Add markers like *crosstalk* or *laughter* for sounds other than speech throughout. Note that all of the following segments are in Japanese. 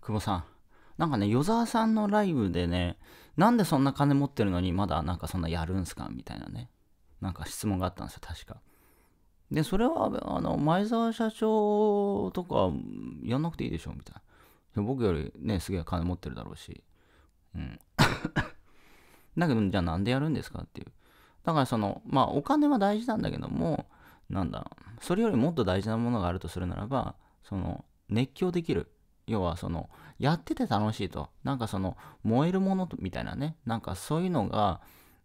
久保さん。なんかね、与沢さんのライブでね、なんでそんな金持ってるのにまだなんかそんなやるんすかみたいなね、なんか質問があったんですよ、確か。で、それは、あの、前澤社長とかやんなくていいでしょみたいな。僕よりね、すげえ金持ってるだろうし。うん。*laughs* だけど、じゃあなんでやるんですかっていう。だからその、まあお金は大事なんだけども、なんだそれよりもっと大事なものがあるとするならば、その、熱狂できる。要はその、やってて楽しいと。なんかその、燃えるものみたいなね。なんかそういうのが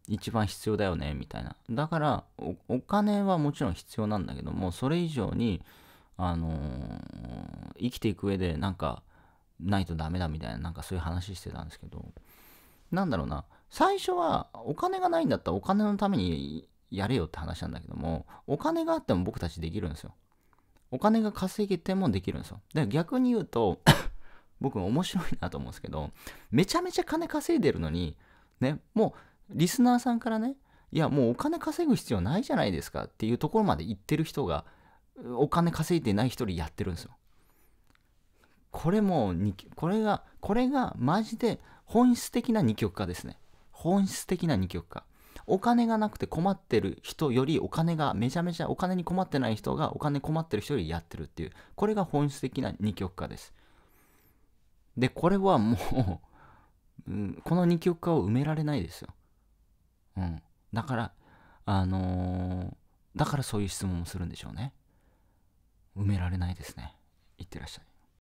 一番必要だよね、みたいな。だから、お金はもちろん必要なんだけども、それ以上に、あのー、生きていく上でなんか、ないとダメだみたいな、なんかそういう話してたんですけど、なんだろうな、最初はお金がないんだったらお金のためにやれよって話なんだけども、お金があっても僕たちできるんですよ。お金が稼げてもできるんですよ。で、逆に言うと *coughs* 僕面白いなと思うんですけど、めちゃめちゃ金稼いでるのに、ね、もう、リスナーさんからね、いや、もうお金稼ぐ必要ないじゃないですかっていうところまで言ってる人が、お金稼いでない人やってるんですよ。これもう、これが、これがマジで本質的な二極化ですね。本質的な二極化。お金がなくて困ってる人よりお金がめちゃめちゃお金に困ってない人がお金困ってる人よりやってるっていうこれが本質的な二極化ですでこれはもう *laughs* うん、この二極化を埋められないですよ、うん、だからあのー、だからそういう質問をするんでしょうね埋められないですねいってらっしゃい